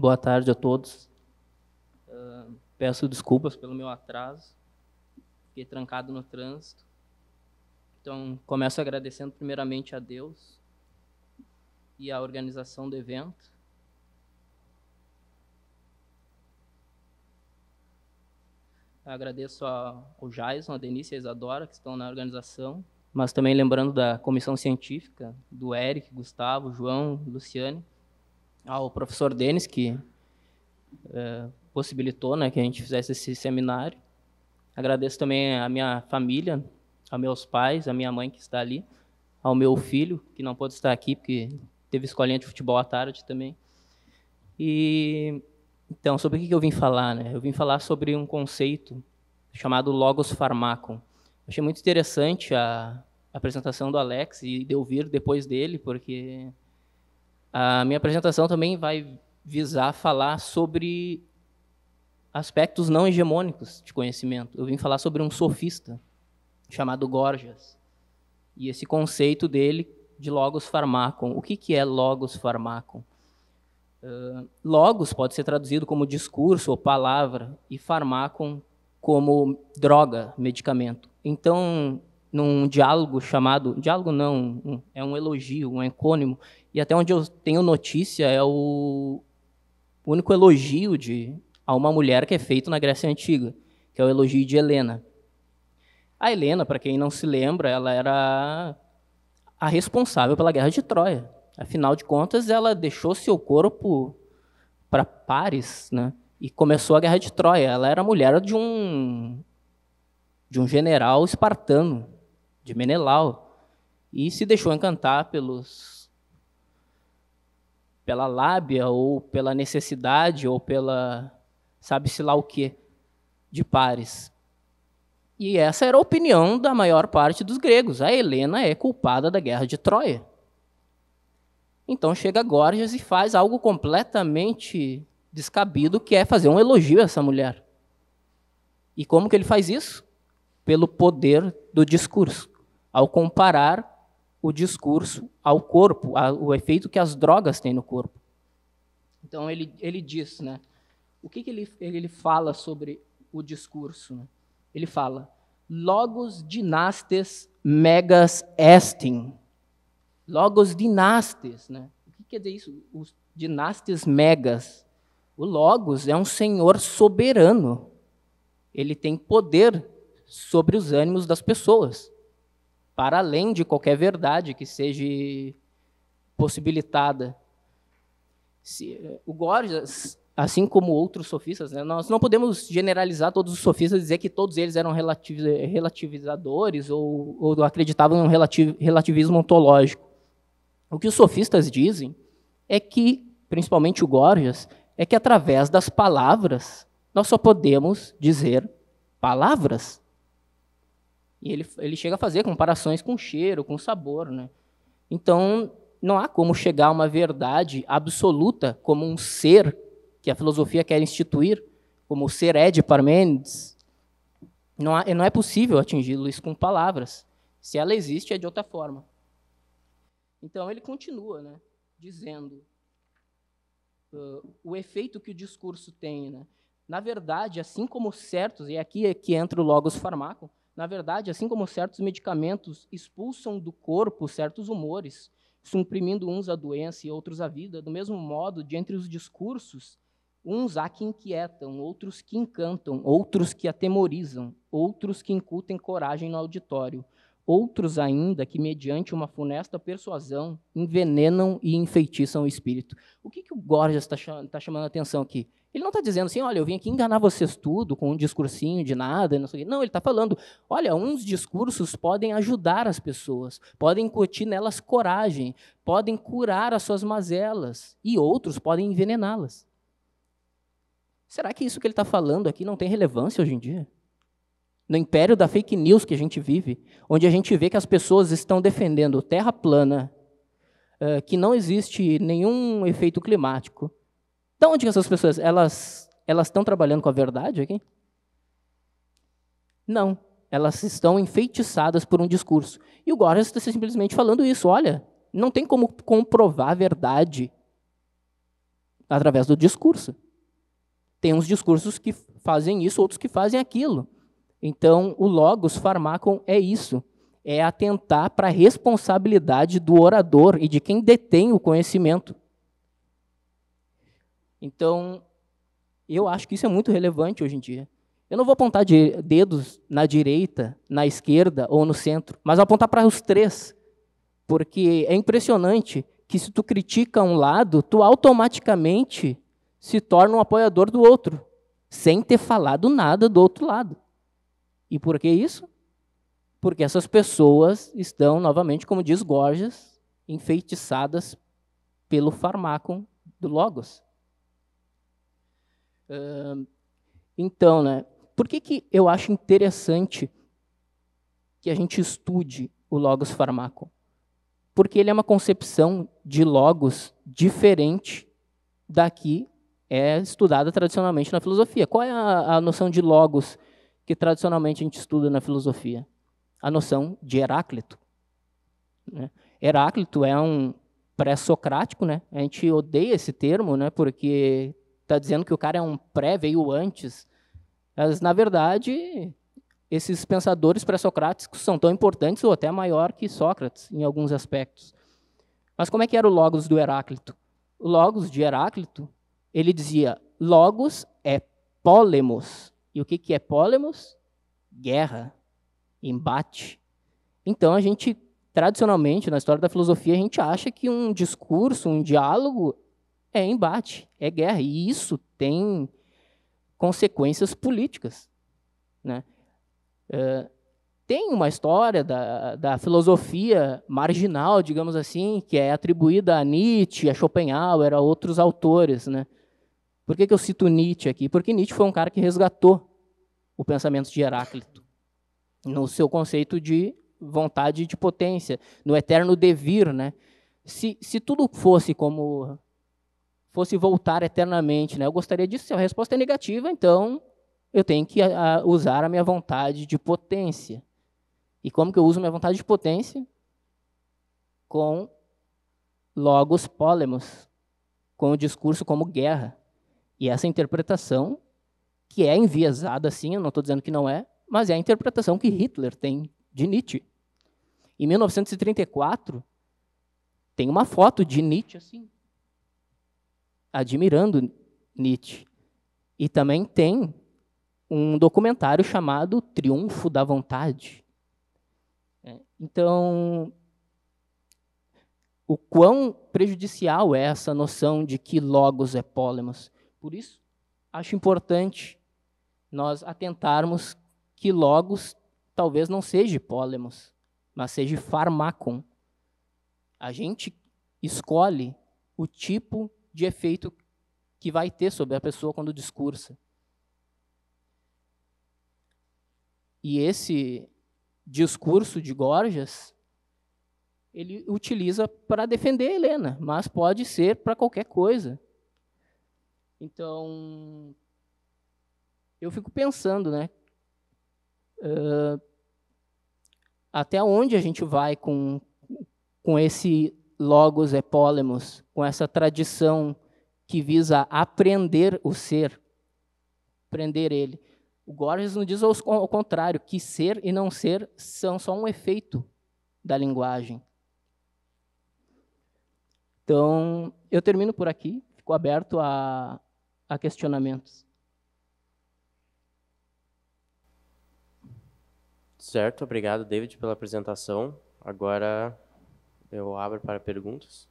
Boa tarde a todos. Uh, peço desculpas pelo meu atraso, fiquei trancado no trânsito. Então, começo agradecendo primeiramente a Deus e à organização do evento. Agradeço ao Jason, a Denise e a Isadora, que estão na organização, mas também lembrando da comissão científica, do Eric, Gustavo, João, Luciane, ao professor Denis, que é, possibilitou né, que a gente fizesse esse seminário. Agradeço também à minha família, aos meus pais, à minha mãe que está ali, ao meu filho, que não pôde estar aqui, porque teve escolinha de futebol à tarde também. E então, sobre o que eu vim falar? Né? Eu vim falar sobre um conceito chamado Logos Farmacon. Achei muito interessante a apresentação do Alex e de ouvir depois dele, porque a minha apresentação também vai visar falar sobre aspectos não hegemônicos de conhecimento. Eu vim falar sobre um sofista chamado Gorgias e esse conceito dele de logos farmacon. O que, que é logos farmacon? Uh, logos pode ser traduzido como discurso ou palavra e farmacon como droga, medicamento. Então, num diálogo chamado, diálogo não, é um elogio, um encônimo e até onde eu tenho notícia, é o único elogio de, a uma mulher que é feito na Grécia Antiga, que é o elogio de Helena. A Helena, para quem não se lembra, ela era a responsável pela guerra de Troia. Afinal de contas, ela deixou seu corpo para Paris, né? E começou a guerra de Troia. Ela era mulher de um de um general espartano, de Menelau, e se deixou encantar pelos pela lábia ou pela necessidade ou pela sabe-se lá o que de pares. E essa era a opinião da maior parte dos gregos. A Helena é culpada da guerra de Troia. Então chega Gorgias e faz algo completamente descabido, que é fazer um elogio a essa mulher. E como que ele faz isso? Pelo poder do discurso, ao comparar o discurso ao corpo, o efeito que as drogas têm no corpo. Então ele, ele diz, né? O que, que ele, ele fala sobre o discurso? Né? Ele fala: Logos dinastes megas estin. Logos dinastes, né? O que quer dizer isso? Os dinastes megas. O Logos é um senhor soberano. Ele tem poder sobre os ânimos das pessoas para além de qualquer verdade que seja possibilitada. Se, o Gorgias, assim como outros sofistas, né, nós não podemos generalizar todos os sofistas e dizer que todos eles eram relativizadores ou, ou acreditavam em um relativ, relativismo ontológico. O que os sofistas dizem é que, principalmente o Gorgias, é que através das palavras nós só podemos dizer palavras. E ele, ele chega a fazer comparações com cheiro, com sabor. Né? Então, não há como chegar a uma verdade absoluta como um ser que a filosofia quer instituir, como o ser é de Parmênides. Não, há, não é possível atingi-lo isso com palavras. Se ela existe, é de outra forma. Então, ele continua né, dizendo uh, o efeito que o discurso tem. Né? Na verdade, assim como certos, e aqui é que entra o Logos Farmaco, na verdade, assim como certos medicamentos expulsam do corpo certos humores, suprimindo uns a doença e outros a vida, do mesmo modo, de entre os discursos, uns há que inquietam, outros que encantam, outros que atemorizam, outros que incutem coragem no auditório, outros ainda que, mediante uma funesta persuasão, envenenam e enfeitiçam o espírito. O que, que o Gorgias está tá chamando a atenção aqui? Ele não está dizendo assim, olha, eu vim aqui enganar vocês tudo com um discursinho de nada, não sei o quê. Não, ele está falando, olha, uns discursos podem ajudar as pessoas, podem incutir nelas coragem, podem curar as suas mazelas, e outros podem envenená-las. Será que isso que ele está falando aqui não tem relevância hoje em dia? No império da fake news que a gente vive, onde a gente vê que as pessoas estão defendendo terra plana, que não existe nenhum efeito climático, então onde que essas pessoas? Elas elas estão trabalhando com a verdade aqui? Não. Elas estão enfeitiçadas por um discurso. E o Gorges está simplesmente falando isso. Olha, não tem como comprovar a verdade através do discurso. Tem uns discursos que fazem isso, outros que fazem aquilo. Então, o logos farmacon é isso, é atentar para a responsabilidade do orador e de quem detém o conhecimento. Então, eu acho que isso é muito relevante hoje em dia. Eu não vou apontar de dedos na direita, na esquerda ou no centro, mas apontar para os três, porque é impressionante que se tu critica um lado, tu automaticamente se torna um apoiador do outro, sem ter falado nada do outro lado. E por que isso? Porque essas pessoas estão, novamente, como diz Gorgias, enfeitiçadas pelo farmácon do Logos então, né, por que, que eu acho interessante que a gente estude o logos farmaco? Porque ele é uma concepção de logos diferente da que é estudada tradicionalmente na filosofia. Qual é a, a noção de logos que tradicionalmente a gente estuda na filosofia? A noção de Heráclito. Né? Heráclito é um pré-socrático, né? A gente odeia esse termo, né? Porque está dizendo que o cara é um pré, veio antes. Mas, na verdade, esses pensadores pré-socráticos são tão importantes ou até maior que Sócrates, em alguns aspectos. Mas como é que era o Logos do Heráclito? O Logos de Heráclito, ele dizia, Logos é polemos. E o que, que é polemos? Guerra, embate. Então, a gente, tradicionalmente, na história da filosofia, a gente acha que um discurso, um diálogo é embate, é guerra. E isso tem consequências políticas. Né? Uh, tem uma história da, da filosofia marginal, digamos assim, que é atribuída a Nietzsche, a Schopenhauer, a outros autores. Né? Por que, que eu cito Nietzsche aqui? Porque Nietzsche foi um cara que resgatou o pensamento de Heráclito no seu conceito de vontade de potência, no eterno devir. Né? Se, se tudo fosse como fosse voltar eternamente, né? Eu gostaria disso. Se a resposta é negativa, então eu tenho que ah, ah, usar a minha vontade de potência. E como que eu uso minha vontade de potência? Com logos polemos, com o discurso como guerra. E essa interpretação, que é enviesada assim, eu não estou dizendo que não é, mas é a interpretação que Hitler tem de Nietzsche. Em 1934, tem uma foto de Nietzsche assim, admirando Nietzsche. E também tem um documentário chamado Triunfo da Vontade. É, então, o quão prejudicial é essa noção de que Logos é Polemos. Por isso, acho importante nós atentarmos que Logos talvez não seja Polemos, mas seja Farmacon. A gente escolhe o tipo de efeito que vai ter sobre a pessoa quando discursa. E esse discurso de Gorgias, ele utiliza para defender Helena, mas pode ser para qualquer coisa. Então, eu fico pensando, né? Uh, até onde a gente vai com, com esse logos é polemos, com essa tradição que visa aprender o ser, aprender ele. O Gorges nos diz ao contrário, que ser e não ser são só um efeito da linguagem. Então, eu termino por aqui, fico aberto a, a questionamentos. Certo, obrigado, David, pela apresentação. Agora eu abro para perguntas.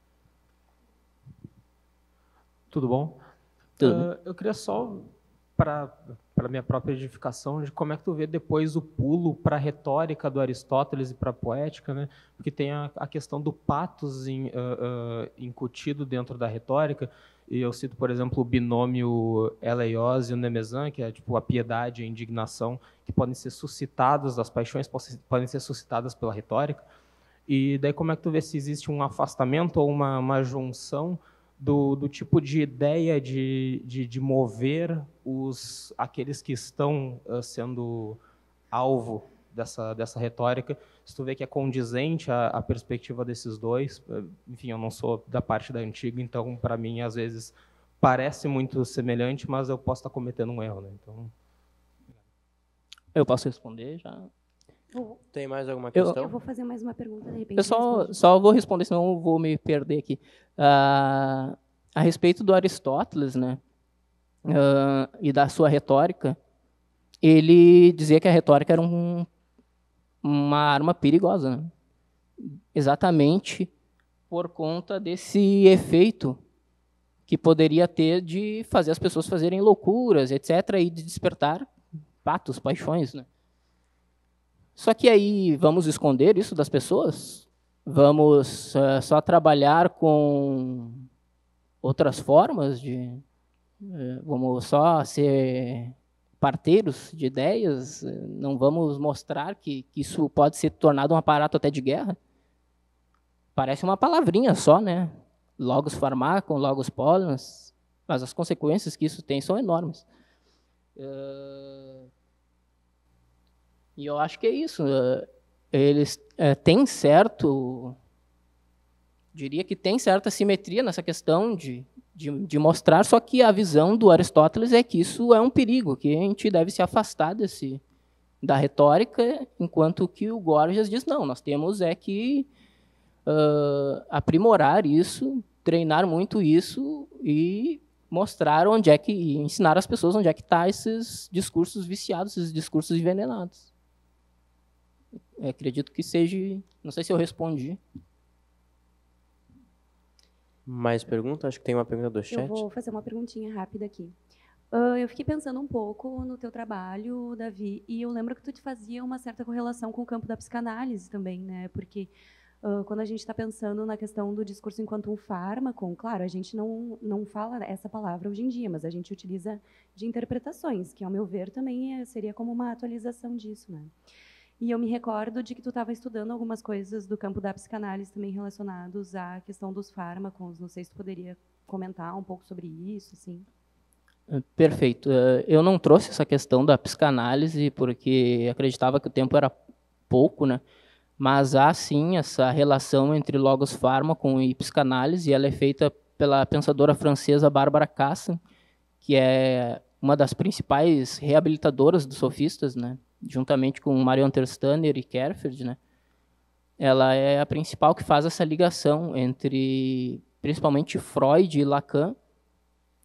Tudo bom? Tudo. Uh, eu queria só, para a minha própria edificação, de como é que tu vê depois o pulo para a retórica do Aristóteles e para a poética, né? porque tem a, a questão do patos in, uh, uh, incutido dentro da retórica, e eu cito, por exemplo, o binômio Eleios e o Nemesan, que é tipo a piedade e a indignação, que podem ser suscitadas, as paixões podem ser suscitadas pela retórica. E daí como é que tu vê se existe um afastamento ou uma, uma junção do, do tipo de ideia de, de, de mover os aqueles que estão uh, sendo alvo dessa, dessa retórica, se tu vê que é condizente a, a perspectiva desses dois, ah, enfim, eu não sou da parte da antiga, então para mim às vezes parece muito semelhante, mas eu posso estar tá cometendo um erro, né? Então eu posso responder já. Vou. Uhum. Tem mais alguma questão? Eu, eu, vou fazer mais uma pergunta, de repente. Eu só, só vou responder, senão eu vou me perder aqui. Uh, a respeito do Aristóteles, né? Uh, e da sua retórica, ele dizia que a retórica era um, uma arma perigosa. Né? Exatamente por conta desse efeito que poderia ter de fazer as pessoas fazerem loucuras, etc., e de despertar patos, paixões. Né? Só que aí vamos esconder isso das pessoas? Vamos uh, só trabalhar com outras formas de. Uh, vamos só ser parteiros de ideias? Não vamos mostrar que, que isso pode ser tornado um aparato até de guerra? Parece uma palavrinha só, né? Logos farmacon, logos polans, mas as consequências que isso tem são enormes. Uh, e eu acho que é isso. Eh, eles é, têm certo. Diria que tem certa simetria nessa questão de, de, de, mostrar, só que a visão do Aristóteles é que isso é um perigo, que a gente deve se afastar desse, da retórica, enquanto que o Gorgias diz: não, nós temos é que uh, aprimorar isso, treinar muito isso e mostrar onde é que e ensinar as pessoas onde é que tá esses discursos viciados, esses discursos envenenados. Eu é, acredito que seja. Não sei se eu respondi. Mais pergunta? Acho que tem uma pergunta do chat. Eu vou fazer uma perguntinha rápida aqui. Uh, eu fiquei pensando um pouco no teu trabalho, Davi, e eu lembro que tu te fazia uma certa correlação com o campo da psicanálise também, né? Porque uh, quando a gente está pensando na questão do discurso enquanto um fármaco, claro, a gente não não fala essa palavra hoje em dia, mas a gente utiliza de interpretações, que ao meu ver também é, seria como uma atualização disso, né? E eu me recordo de que tu estava estudando algumas coisas do campo da psicanálise também relacionados à questão dos fármacos. Não sei se tu poderia comentar um pouco sobre isso, sim? Ah, perfeito. Ah, eu não trouxe essa questão da psicanálise porque acreditava que o tempo era pouco, né? Mas há sim essa relação entre logos fármaco e psicanálise, e ela é feita pela pensadora francesa Bárbara Cassin, que é uma das principais reabilitadoras dos sofistas, né? juntamente com Mario Terstanner e Kerferd, né? Ela é a principal que faz essa ligação entre principalmente Freud e Lacan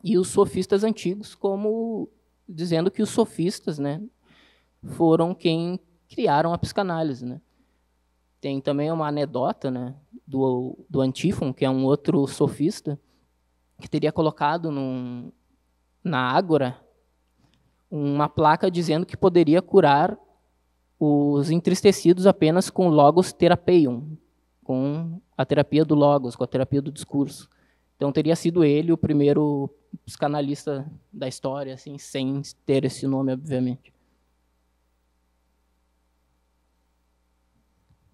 e os sofistas antigos, como dizendo que os sofistas, né, foram quem criaram a psicanálise, né? Tem também uma anedota, né, do, do Antífon, que é um outro sofista, que teria colocado num, na Ágora uma placa dizendo que poderia curar os entristecidos apenas com logos terapeium, com a terapia do logos, com a terapia do discurso. Então teria sido ele o primeiro psicanalista da história, assim, sem ter esse nome, obviamente.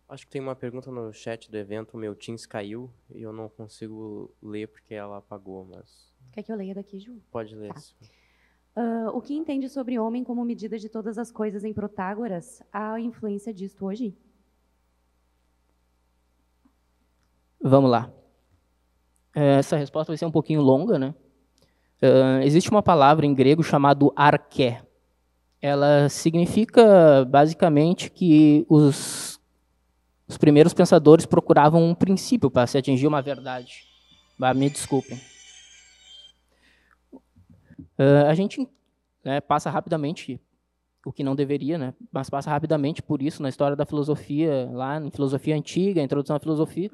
Acho que tem uma pergunta no chat do evento, o meu Teams caiu e eu não consigo ler porque ela apagou, mas... Quer que eu leia daqui, Ju? Pode ler. Tá. Uh, o que entende sobre homem como medida de todas as coisas em Protágoras? Há influência disto hoje? Vamos lá. É, essa resposta vai ser um pouquinho longa, né? Uh, existe uma palavra em grego chamada arqué. Ela significa basicamente que os, os primeiros pensadores procuravam um princípio para se atingir uma verdade. Ah, me desculpem. Uh, a gente né, passa rapidamente, o que não deveria, né, mas passa rapidamente por isso na história da filosofia, lá na filosofia antiga, introdução à filosofia,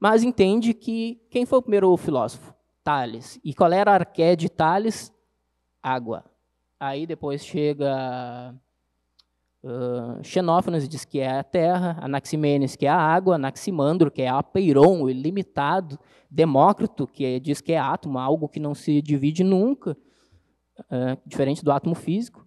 mas entende que quem foi o primeiro filósofo? Tales. E qual era a arqué de Tales? Água. Aí depois chega uh, ah, Xenófanes, diz que é a terra, Anaximenes, que é a água, Anaximandro, que é apeiron, o ilimitado, Demócrito, que é, diz que é átomo, algo que não se divide nunca, diferente do átomo físico.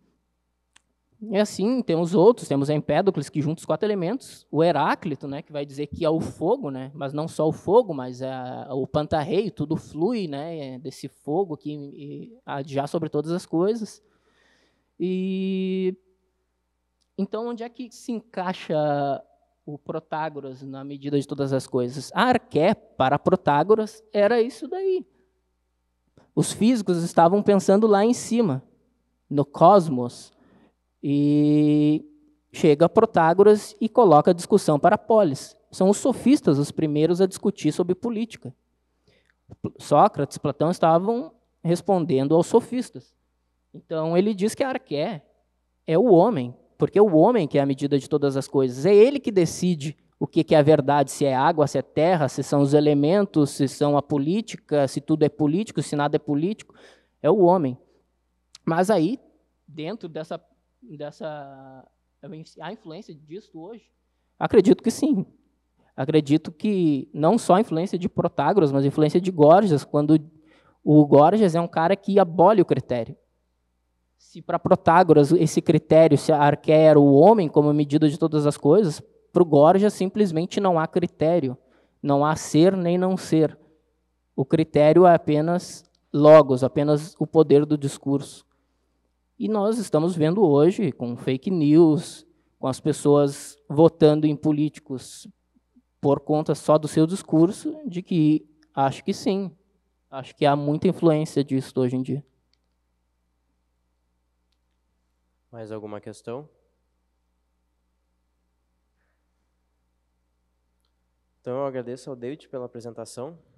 E assim, temos outros, temos Empédocles, que junta os quatro elementos, o Heráclito, né, que vai dizer que é o fogo, né, mas não só o fogo, mas é o pantarreio, tudo flui né, desse fogo que já sobre todas as coisas. E então, onde é que se encaixa o Protágoras na medida de todas as coisas? A arqué, para Protágoras, era isso daí. Os físicos estavam pensando lá em cima, no cosmos. E chega Protágoras e coloca a discussão para Polis. São os sofistas os primeiros a discutir sobre política. Sócrates, Platão estavam respondendo aos sofistas. Então ele diz que a Arqué é o homem, porque é o homem que é a medida de todas as coisas. É ele que decide o que, que é a verdade, se é água, se é terra, se são os elementos, se são a política, se tudo é político, se nada é político, é o homem. Mas aí, dentro dessa, dessa a influência disso hoje, acredito que sim. Acredito que não só a influência de Protágoras, mas a influência de Gorgias, quando o Gorgias é um cara que abole o critério. Se para Protágoras esse critério, se a arqueia era o homem como medida de todas as coisas, para o Gorja simplesmente não há critério. Não há ser nem não ser. O critério é apenas logos, apenas o poder do discurso. E nós estamos vendo hoje, com fake news, com as pessoas votando em políticos por conta só do seu discurso, de que acho que sim. Acho que há muita influência disso hoje em dia. Mais alguma questão? Então eu agradeço ao David pela apresentação.